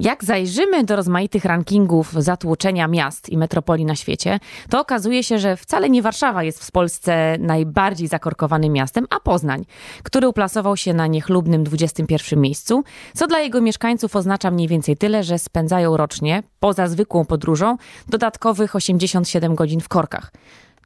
Jak zajrzymy do rozmaitych rankingów zatłoczenia miast i metropolii na świecie, to okazuje się, że wcale nie Warszawa jest w Polsce najbardziej zakorkowanym miastem, a Poznań, który uplasował się na niechlubnym 21 miejscu, co dla jego mieszkańców oznacza mniej więcej tyle, że spędzają rocznie, poza zwykłą podróżą, dodatkowych 87 godzin w korkach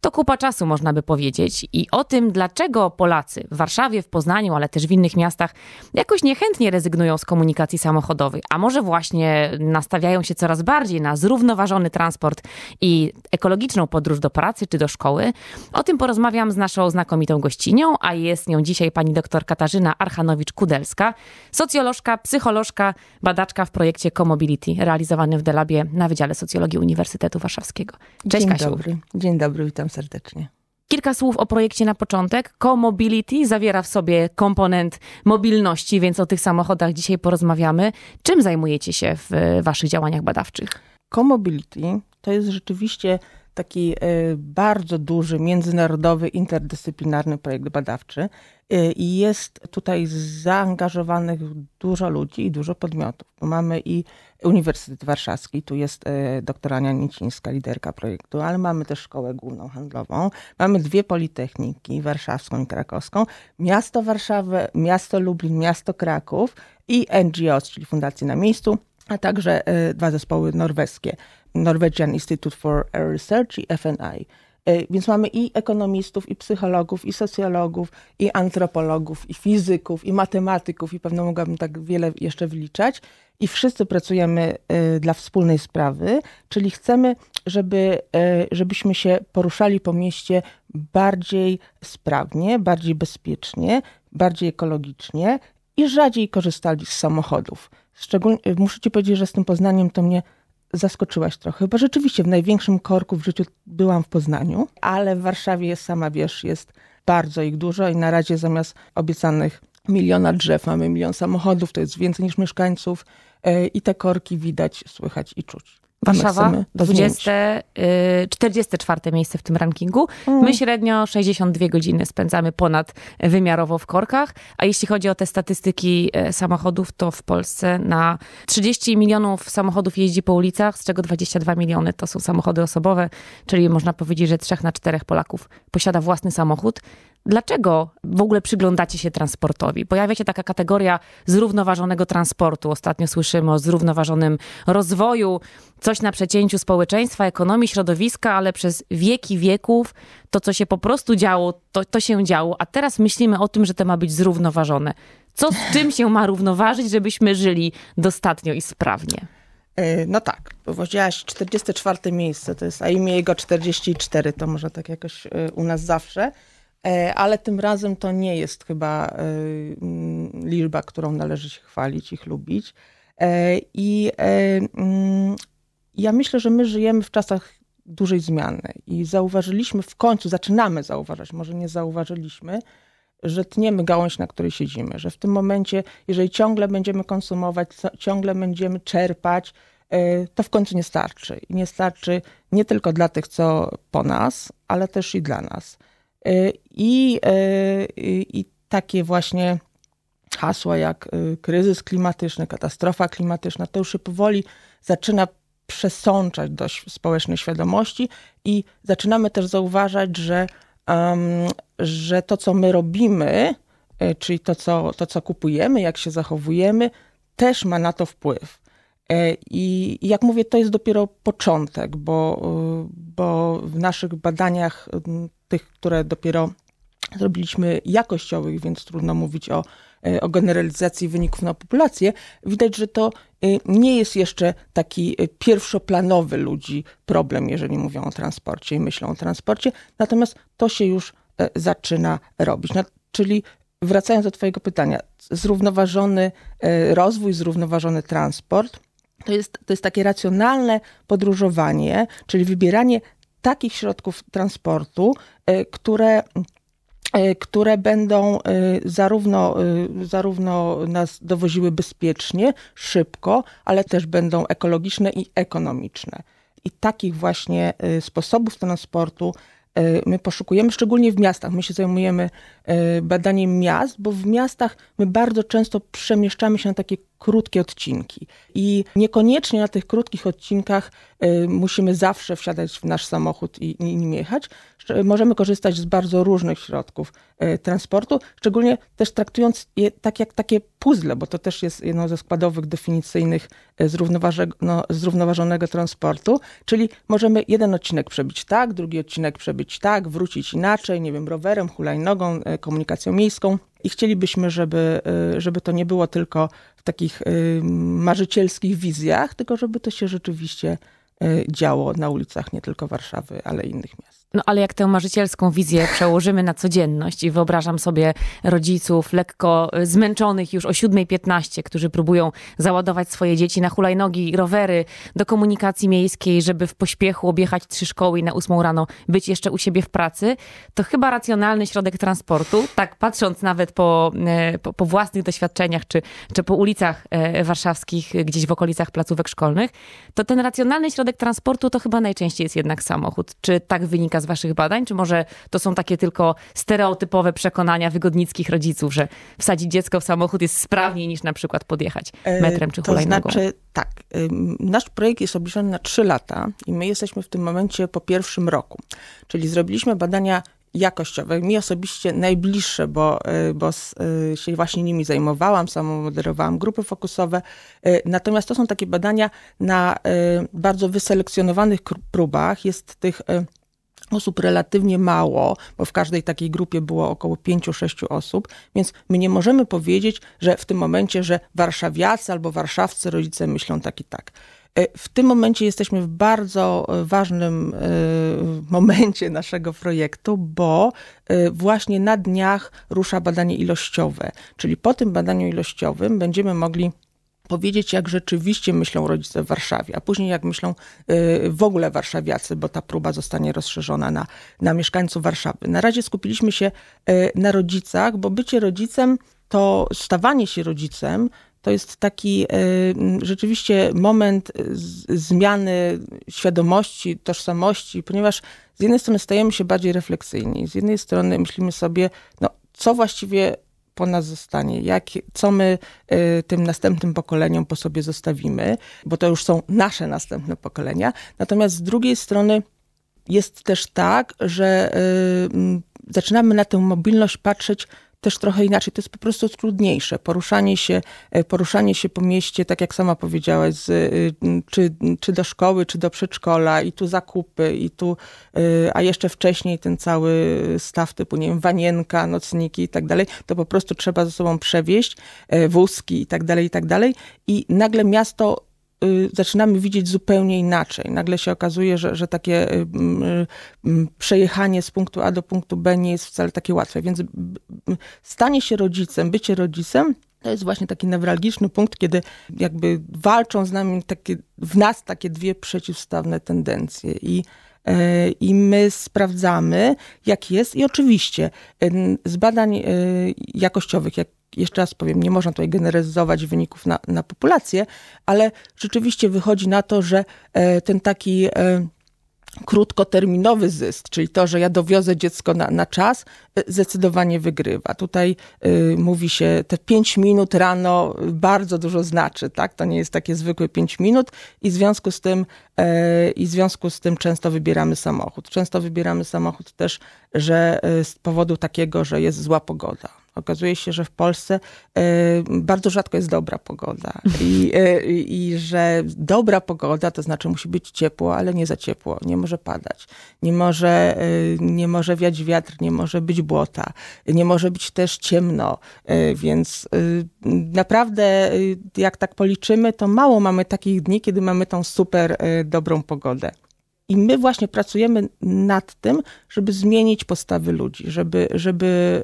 to kupa czasu, można by powiedzieć. I o tym, dlaczego Polacy w Warszawie, w Poznaniu, ale też w innych miastach jakoś niechętnie rezygnują z komunikacji samochodowej, a może właśnie nastawiają się coraz bardziej na zrównoważony transport i ekologiczną podróż do pracy czy do szkoły. O tym porozmawiam z naszą znakomitą gościnią, a jest nią dzisiaj pani doktor Katarzyna Archanowicz-Kudelska, socjolożka, psycholożka, badaczka w projekcie Comobility realizowanym w Delabie na Wydziale Socjologii Uniwersytetu Warszawskiego. Cześć Dzień Kasiu. Dobry. Dzień dobry, witam serdecznie. Kilka słów o projekcie na początek. Co-mobility zawiera w sobie komponent mobilności, więc o tych samochodach dzisiaj porozmawiamy. Czym zajmujecie się w e, waszych działaniach badawczych? Co-mobility to jest rzeczywiście taki e, bardzo duży, międzynarodowy, interdyscyplinarny projekt badawczy. Y, I jest tutaj zaangażowanych dużo ludzi i dużo podmiotów. Mamy i Uniwersytet Warszawski, tu jest y, doktor Ania Nicińska, liderka projektu, ale mamy też Szkołę Główną Handlową, mamy dwie politechniki, warszawską i krakowską, miasto Warszawę, miasto Lublin, miasto Kraków i NGOs, czyli Fundacje na Miejscu, a także y, dwa zespoły norweskie, Norwegian Institute for Air Research i FNI. Y, więc mamy i ekonomistów, i psychologów, i socjologów, i antropologów, i fizyków, i matematyków, i pewno mogłabym tak wiele jeszcze wyliczać. I wszyscy pracujemy y, dla wspólnej sprawy, czyli chcemy, żeby, y, żebyśmy się poruszali po mieście bardziej sprawnie, bardziej bezpiecznie, bardziej ekologicznie i rzadziej korzystali z samochodów. Szczególnie, muszę ci powiedzieć, że z tym Poznaniem to mnie zaskoczyłaś trochę, bo rzeczywiście w największym korku w życiu byłam w Poznaniu, ale w Warszawie, sama wiesz, jest bardzo ich dużo i na razie zamiast obiecanych miliona drzew mamy milion samochodów, to jest więcej niż mieszkańców e, i te korki widać, słychać i czuć. Warszawa, 20, 44 y, miejsce w tym rankingu. Mm. My średnio 62 godziny spędzamy ponad wymiarowo w korkach, a jeśli chodzi o te statystyki y, samochodów, to w Polsce na 30 milionów samochodów jeździ po ulicach, z czego 22 miliony to są samochody osobowe, czyli można powiedzieć, że 3 na 4 Polaków posiada własny samochód. Dlaczego w ogóle przyglądacie się transportowi? Pojawia się taka kategoria zrównoważonego transportu. Ostatnio słyszymy o zrównoważonym rozwoju, coś na przecięciu społeczeństwa, ekonomii, środowiska, ale przez wieki wieków to, co się po prostu działo, to, to się działo, a teraz myślimy o tym, że to ma być zrównoważone. Co z czym się ma równoważyć, żebyśmy żyli dostatnio i sprawnie? E, no tak, powiedziałaś 44 miejsce, to jest, a imię jego 44, to może tak jakoś e, u nas zawsze. E, ale tym razem to nie jest chyba e, mm, liczba, którą należy się chwalić i chlubić. E, I mm, ja myślę, że my żyjemy w czasach dużej zmiany i zauważyliśmy w końcu, zaczynamy zauważać, może nie zauważyliśmy, że tniemy gałąź, na której siedzimy, że w tym momencie, jeżeli ciągle będziemy konsumować, ciągle będziemy czerpać, to w końcu nie starczy. I nie starczy nie tylko dla tych, co po nas, ale też i dla nas. E, e, I, i takie właśnie hasła jak e, kryzys klimatyczny, katastrofa klimatyczna, to już się powoli zaczyna przesączać do społecznej świadomości i zaczynamy też zauważać, że, um, że to, co my robimy, czyli to co, to, co kupujemy, jak się zachowujemy, też ma na to wpływ. E, I jak mówię, to jest dopiero początek, bo, y, bo w naszych badaniach, tych, które dopiero zrobiliśmy jakościowych, więc trudno mówić o, e, o generalizacji wyników na populację, widać, że to y, nie jest jeszcze taki y, pierwszoplanowy ludzi problem, jeżeli mówią o transporcie i myślą o transporcie, natomiast to się już e, zaczyna robić. No, czyli wracając do Twojego pytania, zrównoważony rozwój, zrównoważony transport to jest, to jest takie racjonalne podróżowanie, czyli wybieranie takich środków transportu, e, które e, które będą e, zarówno, zarówno nas dowoziły bezpiecznie, szybko, ale też będą ekologiczne i ekonomiczne. I takich właśnie sposobów transportu my poszukujemy, szczególnie w miastach. My się zajmujemy badaniem miast, bo w miastach my bardzo często przemieszczamy się na takie krótkie odcinki. I niekoniecznie na tych krótkich odcinkach y, musimy zawsze wsiadać w nasz samochód i, nim jechać. Możemy korzystać z bardzo różnych środków y, transportu, szczególnie też traktując je tak jak takie puzzle, bo to też jest jedno ze składowych definicyjnych y, no, zrównoważonego transportu, czyli możemy jeden odcinek przebić tak, drugi odcinek przebić tak, wrócić inaczej, nie wiem, rowerem, hulajnogą, komunikacją miejską i chcielibyśmy, żeby, y, żeby to nie było tylko w takich y, marzycielskich wizjach, tylko żeby to się rzeczywiście y, działo na ulicach nie tylko Warszawy, ale innych miast. No ale jak tę marzycielską wizję przełożymy na codzienność i wyobrażam sobie rodziców lekko e, zmęczonych już o 7.15, którzy próbują załadować swoje dzieci na hulajnogi, rowery do komunikacji miejskiej, żeby w pośpiechu objechać trzy szkoły i na 8 rano być jeszcze u siebie w pracy, to chyba racjonalny środek transportu, tak patrząc nawet po, e, po, po własnych doświadczeniach czy, czy po ulicach e, warszawskich, gdzieś w okolicach placówek szkolnych, to ten racjonalny środek transportu to chyba najczęściej jest jednak samochód. Czy tak wynika wynika z waszych badań? Czy może to są takie tylko stereotypowe przekonania wygodnickich rodziców, że wsadzić dziecko w samochód jest sprawniej niż na przykład podjechać e, metrem czy hulajnogą? To znaczy, tak. Nasz projekt jest obliczony na 3 lata i my jesteśmy w tym momencie po pierwszym roku. Czyli zrobiliśmy badania jakościowe. Mi osobiście najbliższe, bo, y, bo y, się właśnie nimi zajmowałam, moderowałam grupy fokusowe. Y, natomiast to są takie badania na bardzo wyselekcjonowanych próbach. Jest tych osób relatywnie mało, bo w każdej takiej grupie było około 5-6 osób, więc my nie możemy powiedzieć, że w tym momencie, że warszawiacy albo warszawscy rodzice myślą tak i tak. E, w tym momencie jesteśmy w bardzo e, ważnym e, momencie naszego projektu, bo właśnie na dniach rusza badanie ilościowe, czyli po tym badaniu ilościowym będziemy mogli powiedzieć, jak rzeczywiście myślą rodzice w Warszawie, a później jak myślą y, w ogóle warszawiacy, bo ta próba zostanie rozszerzona na, na mieszkańców Warszawy. Na razie skupiliśmy się y, na rodzicach, bo bycie rodzicem to stawanie się rodzicem to jest taki y, rzeczywiście moment z, zmiany świadomości, tożsamości, ponieważ z jednej strony stajemy się bardziej refleksyjni, z jednej strony myślimy sobie, no co właściwie po nas zostanie, jak, co my y, tym następnym pokoleniom po sobie zostawimy, bo to już są nasze następne pokolenia. Natomiast z drugiej strony jest też tak, że y, zaczynamy na tę mobilność patrzeć też trochę inaczej. To jest po prostu trudniejsze. Poruszanie się, e, poruszanie się po mieście, tak jak sama powiedziałaś, z, y, czy, czy do szkoły, czy do przedszkola, i tu zakupy, i tu, y, a jeszcze wcześniej ten cały staw typu, nie wiem, wanienka, nocniki i tak dalej, to po prostu trzeba ze sobą przewieźć, e, wózki i tak dalej, i tak dalej. I nagle miasto Y, zaczynamy widzieć zupełnie inaczej. Nagle się okazuje, że, że takie y, mm, y, przejechanie z punktu A do punktu B nie jest wcale takie łatwe. Więc stanie się rodzicem, bycie rodzicem to jest właśnie taki newralgiczny punkt, kiedy jakby walczą z nami takie, w nas takie dwie przeciwstawne tendencje. I, e, i my sprawdzamy, jak jest. I oczywiście z badań jakościowych, jak jeszcze raz powiem, nie można tutaj generalizować wyników na, na populację, ale rzeczywiście wychodzi na to, że e, ten taki e, krótkoterminowy zysk, czyli to, że ja dowiozę dziecko na, na czas, e, zdecydowanie wygrywa. Tutaj mówi się, te 5 minut rano bardzo dużo znaczy, tak? To nie jest takie zwykłe 5 minut i w związku z tym i w związku z tym często wybieramy samochód. Często wybieramy samochód też, że z powodu takiego, że jest zła pogoda okazuje się, że w Polsce e, bardzo rzadko jest dobra pogoda. I, e, i, że dobra pogoda, to znaczy musi być ciepło, ale nie za ciepło. Nie może padać. Nie może, e, nie może wiać wiatr, nie może być błota. Nie może być też ciemno. Więc naprawdę, jak tak policzymy, to mało mamy takich dni, kiedy mamy tą super dobrą pogodę. I my właśnie pracujemy nad tym, żeby zmienić postawy ludzi, żeby, żeby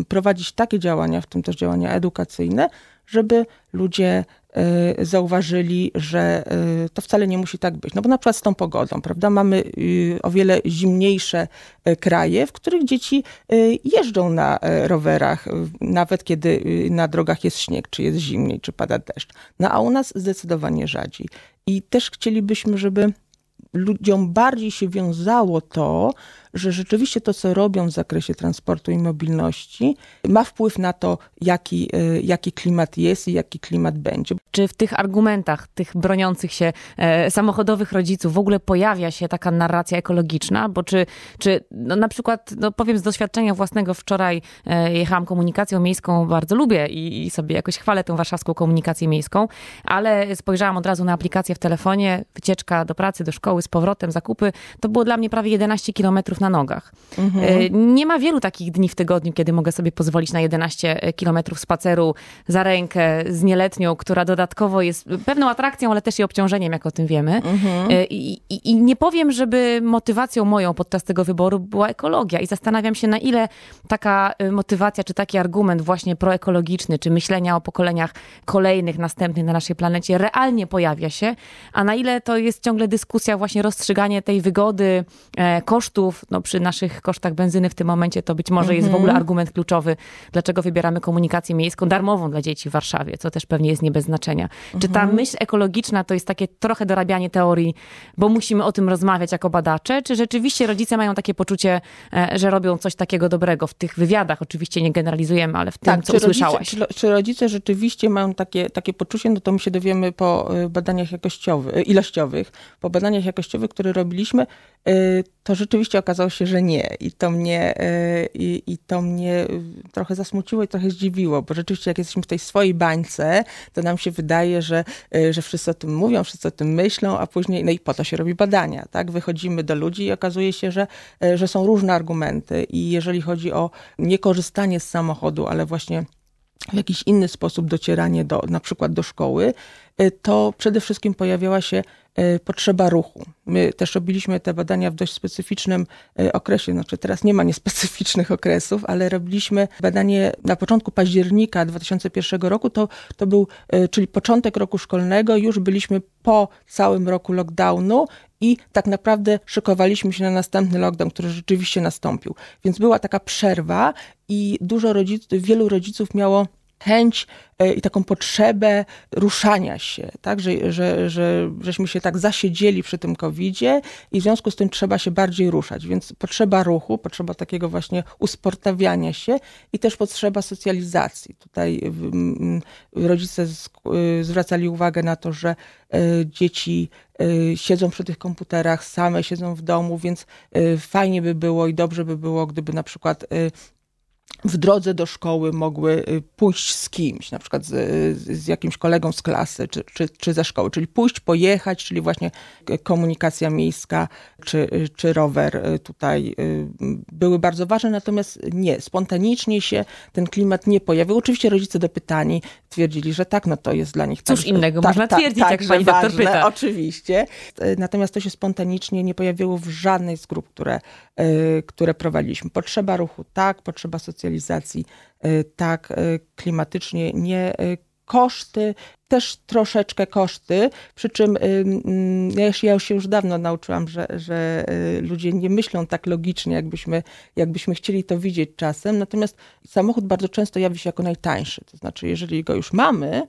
y, prowadzić takie działania, w tym też działania edukacyjne, żeby ludzie y, zauważyli, że y, to wcale nie musi tak być. No bo na przykład z tą pogodą, prawda? Mamy o wiele zimniejsze kraje, w których dzieci jeżdżą na rowerach, nawet kiedy na drogach jest śnieg, czy jest zimniej, czy pada deszcz. No a u nas zdecydowanie rzadziej. I też chcielibyśmy, żeby ludziom bardziej się wiązało to że rzeczywiście to, co robią w zakresie transportu i mobilności, ma wpływ na to, jaki, e, jaki klimat jest i jaki klimat będzie. Czy w tych argumentach, tych broniących się e, samochodowych rodziców w ogóle pojawia się taka narracja ekologiczna? Bo czy, czy no na przykład, no powiem z doświadczenia własnego, wczoraj e, jechałam komunikacją miejską, bardzo lubię i, i sobie jakoś chwalę tę warszawską komunikację miejską, ale spojrzałam od razu na aplikację w telefonie, wycieczka do pracy, do szkoły, z powrotem, zakupy. To było dla mnie prawie 11 kilometrów na nogach. Mhm. E, nie ma wielu takich dni w tygodniu, kiedy mogę sobie pozwolić na 11 e, kilometrów spaceru za rękę z nieletnią, która dodatkowo jest pewną atrakcją, ale też i obciążeniem, jak o tym wiemy. Mhm. E, I, i, I nie powiem, żeby motywacją moją podczas tego wyboru była ekologia. I zastanawiam się, na ile taka motywacja, czy taki argument właśnie proekologiczny, czy myślenia o pokoleniach kolejnych, następnych na naszej planecie realnie pojawia się, a na ile to jest ciągle dyskusja, właśnie rozstrzyganie tej wygody, kosztów, no, przy naszych kosztach benzyny w tym momencie to być może jest w ogóle mhm. argument kluczowy, dlaczego wybieramy komunikację miejską darmową dla dzieci w Warszawie, co też pewnie jest nie bez znaczenia. Czy ta mhm. myśl ekologiczna to jest takie trochę dorabianie teorii, bo musimy o tym rozmawiać jako badacze, czy rzeczywiście rodzice mają takie poczucie, e, że robią coś takiego dobrego w tych wywiadach? Oczywiście nie generalizujemy, ale w tym, tak, co czy usłyszałaś. Rodzice, czy, czy, rodzice rzeczywiście mają takie, takie poczucie? No to my się dowiemy po e, badaniach jakościowych, ilościowych. Po badaniach jakościowych, które robiliśmy, e, to rzeczywiście okazało się, że nie. I to mnie, e, i, i, to mnie e, trochę zasmuciło i trochę zdziwiło, bo rzeczywiście jak jesteśmy w tej swojej bańce, to nam się wydaje, że, e, że wszyscy o tym mówią, wszyscy o tym myślą, a później, no i po to się robi badania, tak? Wychodzimy do ludzi i okazuje się, że, że są różne argumenty i jeżeli chodzi o niekorzystanie z samochodu, ale właśnie w jakiś inny sposób docieranie do, na przykład do szkoły, to przede wszystkim pojawiała się E, potrzeba ruchu. My też robiliśmy te badania w dość specyficznym e, okresie, znaczy teraz nie ma niespecyficznych okresów, ale robiliśmy badanie na początku października 2001 roku, to, to był, e, czyli początek roku szkolnego, już byliśmy po całym roku lockdownu i tak naprawdę szykowaliśmy się na następny lockdown, który rzeczywiście nastąpił. Więc była taka przerwa i dużo rodziców, wielu rodziców miało chęć e, i taką potrzebę ruszania się, tak, że, że, że żeśmy się tak zasiedzieli przy tym covid i w związku z tym trzeba się bardziej ruszać, więc potrzeba ruchu, potrzeba takiego właśnie usportawiania się i też potrzeba socjalizacji. Tutaj mm, rodzice y, zwracali uwagę na to, że e, dzieci e, siedzą przy tych komputerach, same siedzą w domu, więc fajnie by było i dobrze by było, gdyby na przykład w drodze do szkoły mogły y, pójść z kimś, na przykład z, z jakimś kolegą z klasy czy, czy, czy, ze szkoły, czyli pójść, pojechać, czyli właśnie komunikacja miejska czy, czy rower y, tutaj y, były bardzo ważne, natomiast nie, spontanicznie się ten klimat nie pojawił. Oczywiście rodzice dopytani twierdzili, że tak, no to jest dla nich... coś tak, innego tak, można tak, twierdzić, tak, jak tak, pani ważne, doktor pyta. Oczywiście, natomiast to się spontanicznie nie pojawiło w żadnej z grup, które, które prowadziliśmy. Potrzeba ruchu tak, potrzeba socjalności, resocjalizacji, e, tak e, klimatycznie nie e, koszty, też troszeczkę koszty, przy czym ja się już dawno nauczyłam, że, że ludzie nie myślą tak logicznie, jakbyśmy, jakbyśmy chcieli to widzieć czasem, natomiast samochód bardzo często jawi się jako najtańszy, to znaczy jeżeli go już mamy,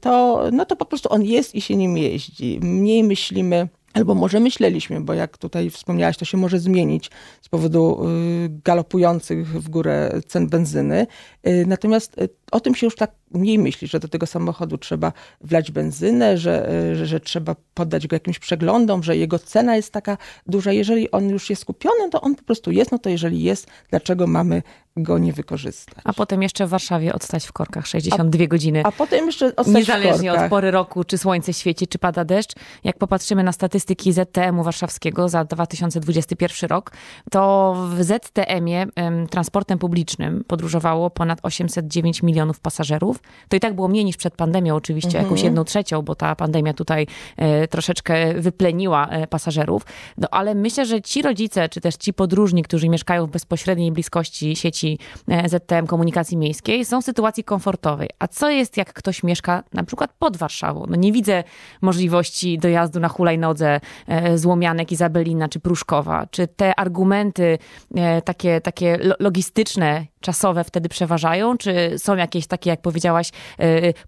to, no to po prostu on jest i się nim jeździ. Mniej myślimy Albo może myśleliśmy, bo jak tutaj wspomniałaś, to się może zmienić z powodu y, galopujących w górę cen benzyny. Y, natomiast y, o tym się już tak mniej myśli, że do tego samochodu trzeba wlać benzynę, że, że, że, trzeba poddać go jakimś przeglądom, że jego cena jest taka duża. Jeżeli on już jest kupiony, to on po prostu jest, no to jeżeli jest, dlaczego mamy go nie wykorzystać. A potem jeszcze w Warszawie odstać w korkach 62 a, godziny. A potem jeszcze odstać Niezależnie od pory roku, czy słońce świeci, czy pada deszcz. Jak popatrzymy na statystyki ZTM-u warszawskiego za 2021 rok, to w ZTM-ie transportem publicznym podróżowało ponad 809 milionów pasażerów. To i tak było mniej niż przed pandemią oczywiście, mhm. jakąś jedną trzecią, bo ta pandemia tutaj e, troszeczkę wypleniła e, pasażerów. No ale myślę, że ci rodzice, czy też ci podróżni, którzy mieszkają w bezpośredniej bliskości sieci sieci e, ZTM komunikacji miejskiej, są w sytuacji komfortowej. A co jest, jak ktoś mieszka na przykład pod Warszawą? No nie widzę możliwości dojazdu na hulajnodze e, z Łomianek, Izabelina czy Pruszkowa. Czy te argumenty e, takie, takie logistyczne, czasowe wtedy przeważają? Czy są jakieś takie, jak powiedziałaś,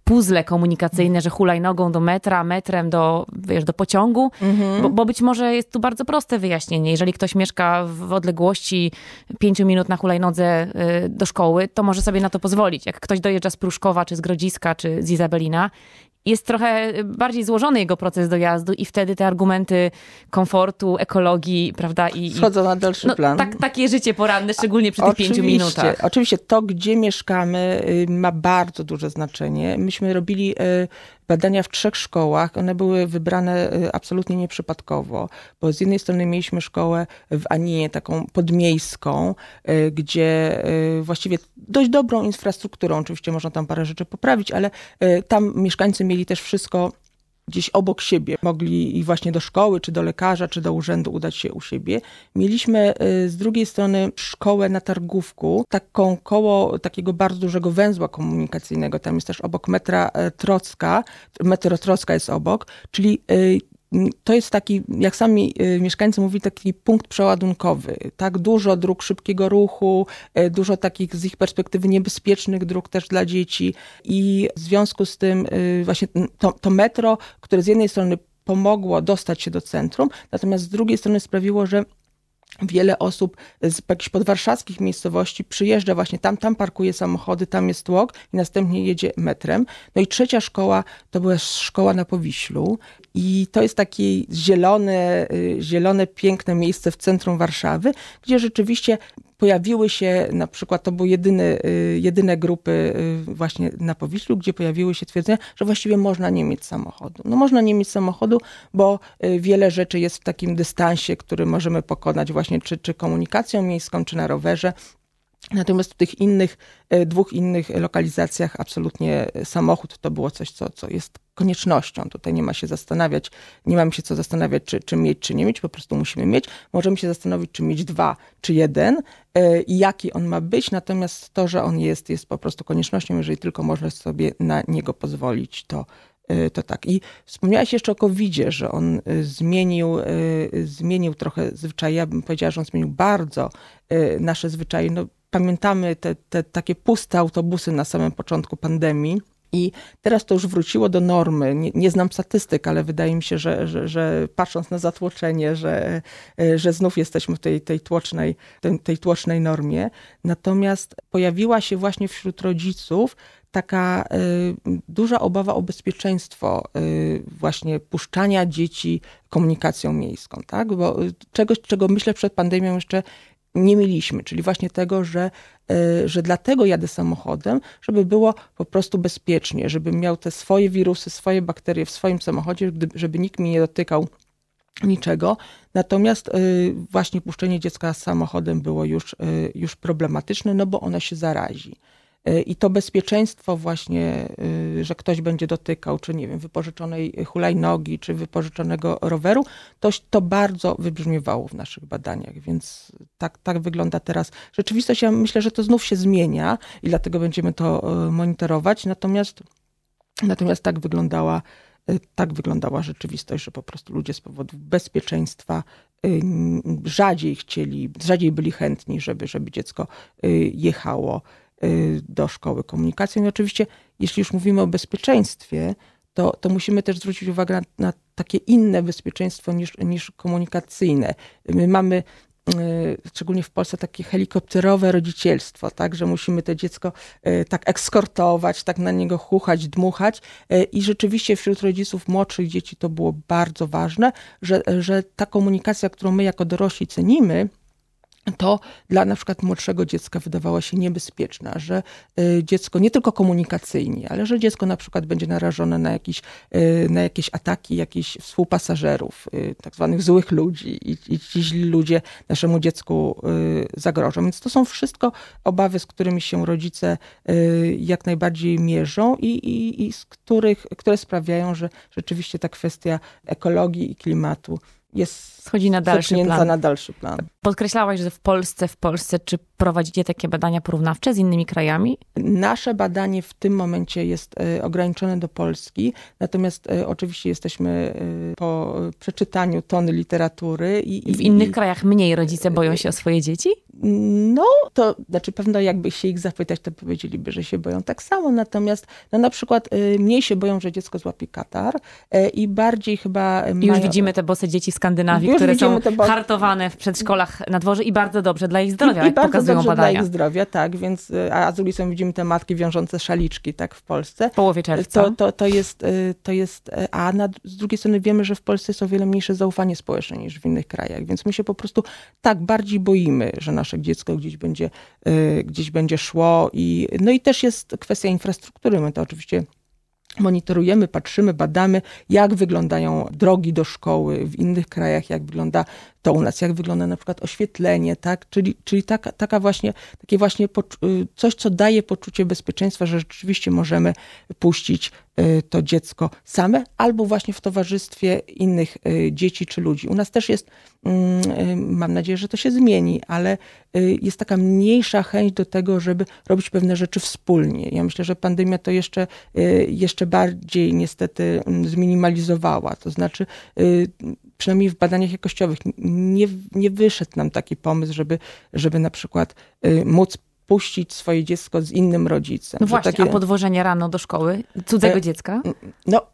puzzle komunikacyjne, że hulajnogą do metra, metrem do, wiesz, do pociągu? Mhm. Bo, bo, być może jest tu bardzo proste wyjaśnienie. Jeżeli ktoś mieszka w odległości 5 minut na hulajnodze Y, do szkoły, to może sobie na to pozwolić. Jak ktoś dojeżdża z Pruszkowa, czy z Grodziska, czy z Izabelina, jest trochę bardziej złożony jego proces dojazdu i wtedy te argumenty komfortu, ekologii, prawda? I, Wchodzą na dalszy no, plan. Tak, takie życie poranne, szczególnie przy oczywiście, tych pięciu minutach. Oczywiście to, gdzie mieszkamy y, ma bardzo duże znaczenie. Myśmy robili y, badania w trzech szkołach, one były wybrane y, absolutnie nieprzypadkowo, bo z jednej strony mieliśmy szkołę w Aninie, taką podmiejską, y, gdzie y, właściwie dość dobrą infrastrukturą, oczywiście można tam parę rzeczy poprawić, ale tam mieszkańcy mieli też wszystko gdzieś obok siebie, mogli i właśnie do szkoły, czy do lekarza, czy do urzędu udać się u siebie. Mieliśmy y, z drugiej strony szkołę na targówku, taką koło takiego bardzo dużego węzła komunikacyjnego. Tam jest też obok metra e, Trocka, metro Trocka jest obok, czyli y, to jest taki, jak sami y, mieszkańcy mówili, taki punkt przeładunkowy. Tak, dużo dróg szybkiego ruchu, y, dużo takich z ich perspektywy niebezpiecznych dróg też dla dzieci i w związku z tym y, właśnie to, to metro, które z jednej strony pomogło dostać się do centrum, natomiast z drugiej strony sprawiło, że wiele osób z jakichś podwarszawskich miejscowości przyjeżdża właśnie tam, tam parkuje samochody, tam jest tłok i następnie jedzie metrem. No i trzecia szkoła to była szkoła na Powiślu i to jest takie zielone, y, zielone piękne miejsce w centrum Warszawy, gdzie rzeczywiście pojawiły się, na przykład to były jedyne, y, jedyne grupy y, właśnie na Powiślu, gdzie pojawiły się twierdzenia, że właściwie można nie mieć samochodu. No można nie mieć samochodu, bo y, wiele rzeczy jest w takim dystansie, który możemy pokonać właśnie czy, czy komunikacją miejską, czy na rowerze. Natomiast w tych innych, dwóch innych lokalizacjach absolutnie samochód to było coś, co, co jest koniecznością. Tutaj nie ma się zastanawiać, nie mamy się co zastanawiać, czy, czy mieć, czy nie mieć, po prostu musimy mieć. Możemy się zastanowić, czy mieć dwa, czy jeden e, i jaki on ma być, natomiast to, że on jest, jest po prostu koniecznością, jeżeli tylko można sobie na niego pozwolić, to, e, to tak. I wspomniałaś jeszcze o COVID-zie, że on e, zmienił, zmienił trochę zwyczaje. Ja bym powiedziała, że on zmienił bardzo nasze zwyczaje. No, pamiętamy te, te takie puste autobusy na samym początku pandemii i teraz to już wróciło do normy. Nie, nie znam statystyk, ale wydaje mi się, że, że, że, patrząc na zatłoczenie, że, e, że znów jesteśmy w tej, tej, tłocznej, tej, tej tłocznej normie. Natomiast pojawiła się właśnie wśród rodziców taka y, duża obawa o bezpieczeństwo y, właśnie puszczania dzieci komunikacją miejską, tak? Bo czegoś, czego myślę przed pandemią jeszcze nie mieliśmy, czyli właśnie tego, że, e, że dlatego jadę samochodem, żeby było po prostu bezpiecznie, żebym miał te swoje wirusy, swoje bakterie w swoim samochodzie, żeby nikt mi nie dotykał niczego. Natomiast e, właśnie puszczenie dziecka samochodem było już, e, już problematyczne, no bo ona się zarazi. E, I to bezpieczeństwo właśnie, e, że ktoś będzie dotykał, czy nie wiem, wypożyczonej hulajnogi, czy wypożyczonego roweru, to, to bardzo wybrzmiewało w naszych badaniach, więc tak, tak wygląda teraz rzeczywistość. Ja myślę, że to znów się zmienia i dlatego będziemy to e, monitorować, natomiast, natomiast tak wyglądała tak wyglądała rzeczywistość, że po prostu ludzie z powodu bezpieczeństwa rzadziej chcieli, rzadziej byli chętni, żeby, żeby dziecko jechało Y, do szkoły komunikacją. I oczywiście, jeśli już mówimy o bezpieczeństwie, to, to musimy też zwrócić uwagę na, na takie inne bezpieczeństwo niż, niż komunikacyjne. My mamy y, szczególnie w Polsce, takie helikopterowe rodzicielstwo, tak, że musimy to dziecko y, tak ekskortować, tak na niego chuchać, dmuchać i rzeczywiście wśród rodziców młodszych dzieci to było bardzo ważne, że, że ta komunikacja, którą my jako dorośli cenimy, to dla na przykład młodszego dziecka wydawało się niebezpieczna, że y, dziecko nie tylko komunikacyjnie, ale że dziecko na przykład będzie narażone na, jakieś, y, na jakieś ataki jakichś współpasażerów, y, tak zwanych złych ludzi i, i ci źli ludzie naszemu dziecku zagrożą. Więc to są wszystko obawy, z którymi się rodzice jak najbardziej mierzą i, i, i z których, które sprawiają, że rzeczywiście ta kwestia ekologii i klimatu jest schodzi na dalszy plan. na dalszy plan. Podkreślałaś, że w Polsce, w Polsce, czy prowadzicie takie badania porównawcze z innymi krajami? Nasze badanie w tym momencie jest e, ograniczone do Polski, natomiast e, oczywiście jesteśmy e, po przeczytaniu tony literatury. I, I w innych i, krajach mniej rodzice boją się o swoje dzieci? No, to znaczy pewno jakby się ich zapytać, to powiedzieliby, że się boją tak samo, natomiast no, na przykład mniej się boją, że dziecko złapie katar i bardziej chyba... Już mają... widzimy te bose dzieci w Skandynawii, Już które są hartowane w przedszkolach na dworze i bardzo dobrze dla ich zdrowia, I, jak i bardzo pokazują dobrze badania. dla ich zdrowia, tak, więc y, a z ulicą widzimy te matki wiążące szaliczki, tak, w Polsce. W połowie czerwca. To, to, to, jest, y, to jest, y, a na, z drugiej strony wiemy, że w Polsce jest o wiele mniejsze zaufanie społeczne niż w innych krajach, więc my się po prostu tak bardziej boimy, że nasze dziecko gdzieś będzie, gdzieś będzie szło i, no i też jest kwestia infrastruktury, my to oczywiście monitorujemy, patrzymy, badamy, jak wyglądają drogi do szkoły w innych krajach, jak wygląda to u nas, jak wygląda na przykład oświetlenie, tak? Czyli, czyli taka, taka właśnie, takie właśnie y, coś, co daje poczucie bezpieczeństwa, że rzeczywiście możemy puścić y, to dziecko same albo właśnie w towarzystwie innych y, dzieci czy ludzi. U nas też jest, mm, mam nadzieję, że to się zmieni, ale jest taka mniejsza chęć do tego, żeby robić pewne rzeczy wspólnie. Ja myślę, że pandemia to jeszcze, jeszcze bardziej niestety mm, zminimalizowała. To znaczy przynajmniej w badaniach jakościowych, nie, nie wyszedł nam taki pomysł, żeby, żeby na przykład y, móc puścić swoje dziecko z innym rodzicem. No właśnie, takie... a podwożenie rano do szkoły cudzego e, dziecka? No,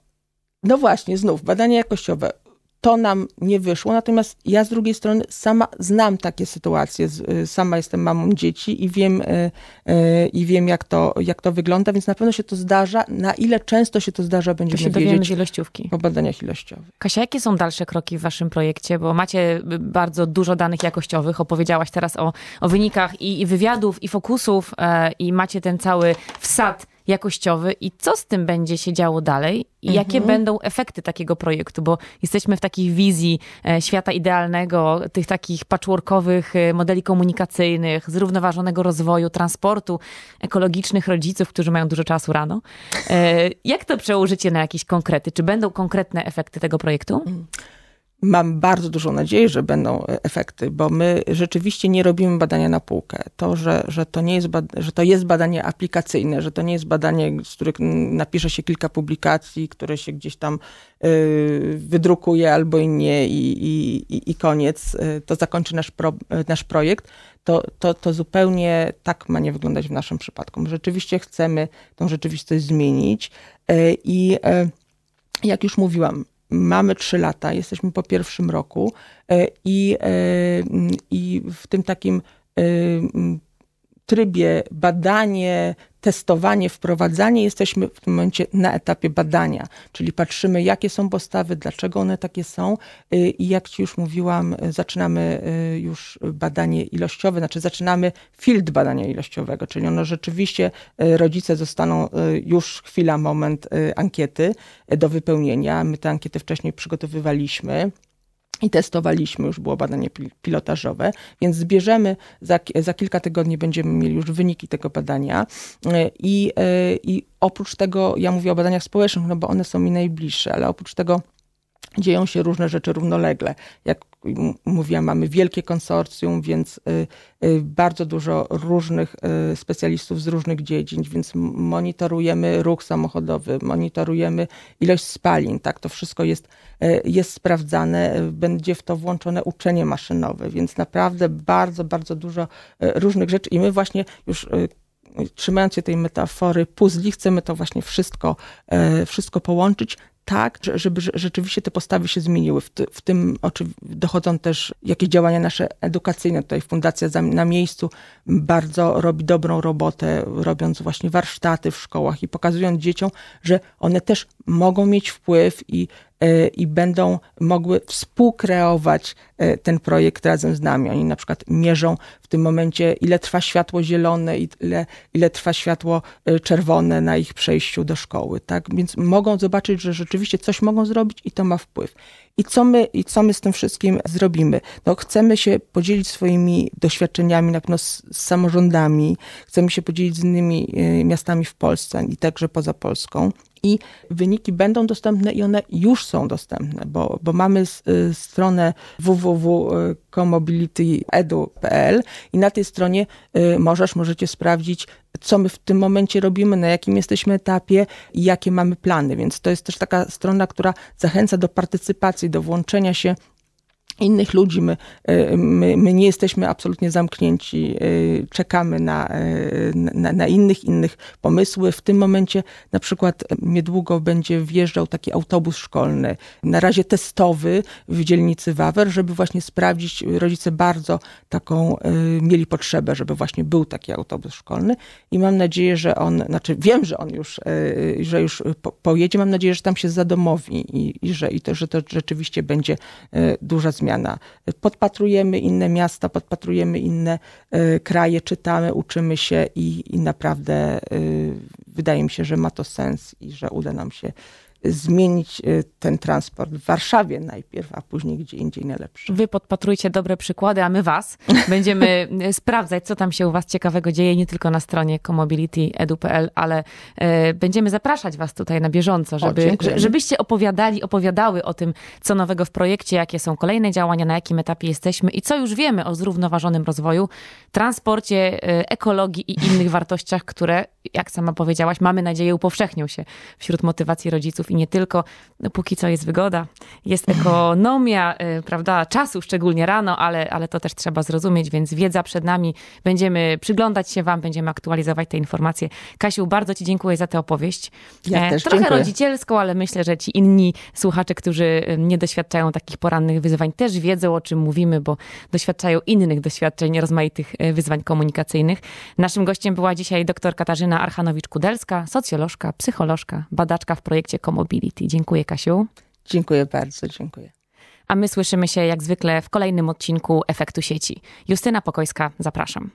no właśnie, znów badania jakościowe to nam nie wyszło. Natomiast ja z drugiej strony sama znam takie sytuacje, y, sama jestem mamą dzieci i wiem, y, y, i wiem jak, to, jak to wygląda, więc na pewno się to zdarza. Na ile często się to zdarza, będziemy to się wiedzieć z ilościówki. po badaniach ilościowych. Kasia, jakie są dalsze kroki w waszym projekcie? Bo macie bardzo dużo danych jakościowych. Opowiedziałaś teraz o, o wynikach i, i wywiadów, i fokusów, e, i macie ten cały wsad jakościowy i co z tym będzie się działo dalej i jakie mhm. będą efekty takiego projektu, bo jesteśmy w takiej wizji e, świata idealnego, tych takich patchworkowych e, modeli komunikacyjnych, zrównoważonego rozwoju, transportu, ekologicznych rodziców, którzy mają dużo czasu rano. E, jak to przełożycie na jakieś konkrety? Czy będą konkretne efekty tego projektu? Mm. Mam bardzo dużą nadzieję, że będą e, efekty, bo my rzeczywiście nie robimy badania na półkę. To, że, że, to, nie jest że to jest badanie aplikacyjne, że to nie jest badanie, z których napisze się kilka publikacji, które się gdzieś tam y, wydrukuje albo i nie i, i, i koniec, y, to zakończy nasz, pro, y, nasz projekt, to, to, to zupełnie tak ma nie wyglądać w naszym przypadku. My rzeczywiście chcemy tą rzeczywistość zmienić i jak już mówiłam, mamy trzy lata, jesteśmy po pierwszym roku e, i, e, i w tym takim e, trybie badanie, testowanie, wprowadzanie, jesteśmy w tym momencie na etapie badania, czyli patrzymy, jakie są postawy, dlaczego one takie są y, i jak Ci już mówiłam, y, zaczynamy y, już badanie ilościowe, znaczy zaczynamy field badania ilościowego, czyli ono rzeczywiście rodzice zostaną już chwila, moment ankiety do wypełnienia. My te ankiety wcześniej przygotowywaliśmy i testowaliśmy, już było badanie pilotażowe, więc zbierzemy, za, za kilka tygodni będziemy mieli już wyniki tego badania e, i, e, i oprócz tego, ja mówię o badaniach społecznych, no bo one są mi najbliższe, ale oprócz tego dzieją się różne rzeczy równolegle. Jak mówiłam, mamy wielkie konsorcjum, więc y, y, bardzo dużo różnych y, specjalistów z różnych dziedzin, więc monitorujemy ruch samochodowy, monitorujemy ilość spalin, tak, to wszystko jest, jest sprawdzane, będzie w to włączone uczenie maszynowe, więc naprawdę bardzo, bardzo dużo różnych rzeczy i my właśnie już trzymając się tej metafory puzli, chcemy to właśnie wszystko, wszystko połączyć tak, żeby rzeczywiście te postawy się zmieniły. W, ty, w tym dochodzą też jakieś działania nasze edukacyjne. Tutaj Fundacja na miejscu bardzo robi dobrą robotę, robiąc właśnie warsztaty w szkołach i pokazując dzieciom, że one też mogą mieć wpływ i Y, i będą mogły współkreować y, ten projekt razem z nami. Oni na przykład mierzą w tym momencie, ile trwa światło zielone, ile, ile trwa światło y, czerwone na ich przejściu do szkoły. Tak? Więc mogą zobaczyć, że rzeczywiście coś mogą zrobić i to ma wpływ. I co my, i co my z tym wszystkim zrobimy? No, chcemy się podzielić swoimi doświadczeniami na pewno z, z samorządami, chcemy się podzielić z innymi miastami w Polsce i także poza Polską i wyniki będą dostępne i one już są dostępne, bo, bo mamy s, y, stronę www.comobilityedu.pl i na tej stronie y, możesz, możecie sprawdzić, co my w tym momencie robimy, na jakim jesteśmy etapie i jakie mamy plany. Więc to jest też taka strona, która zachęca do partycypacji, do włączenia się innych ludzi. My, e, my, my nie jesteśmy absolutnie zamknięci, e, czekamy na, e, na, na, innych, innych pomysły. W tym momencie na przykład niedługo będzie wjeżdżał taki autobus szkolny, na razie testowy w dzielnicy Wawer, żeby właśnie sprawdzić, rodzice bardzo taką mieli potrzebę, żeby właśnie był taki autobus szkolny i mam nadzieję, że on, znaczy wiem, że on już, że już pojedzie, mam nadzieję, że tam się zadomowi i, i że, i to, że to rzeczywiście będzie duża zmiana zmiana. Podpatrujemy inne miasta, podpatrujemy inne e, kraje, czytamy, uczymy się i, i naprawdę e, wydaje mi się, że ma to sens i że uda nam się zmienić y, ten transport w Warszawie najpierw, a później gdzie indziej najlepszy. Wy podpatrujcie dobre przykłady, a my was będziemy y, sprawdzać, co tam się u was ciekawego dzieje, nie tylko na stronie comobility.edu.pl, ale y, będziemy zapraszać was tutaj na bieżąco, żeby, o, żebyście opowiadali, opowiadały o tym, co nowego w projekcie, jakie są kolejne działania, na jakim etapie jesteśmy i co już wiemy o zrównoważonym rozwoju, transporcie, ekologii i innych wartościach, które, jak sama powiedziałaś, mamy nadzieję upowszechnią się wśród motywacji rodziców i nie tylko. No, póki co jest wygoda, jest ekonomia, y, prawda, czasu szczególnie rano, ale, ale to też trzeba zrozumieć, więc wiedza przed nami. Będziemy przyglądać się Wam, będziemy aktualizować te informacje. Kasiu, bardzo Ci dziękuję za tę opowieść. Ja e, też Trochę dziękuję. rodzicielską, ale myślę, że ci inni słuchacze, którzy y, nie doświadczają takich porannych wyzwań, też wiedzą, o czym mówimy, bo doświadczają innych doświadczeń, rozmaitych y, wyzwań komunikacyjnych. Naszym gościem była dzisiaj dr Katarzyna Archanowicz-Kudelska, socjolożka, psycholożka, badaczka w projekcie komu Mobility. Dziękuję, Kasiu. Dziękuję bardzo, dziękuję. A my słyszymy się jak zwykle w kolejnym odcinku Efektu Sieci. Justyna Pokojska, zapraszam.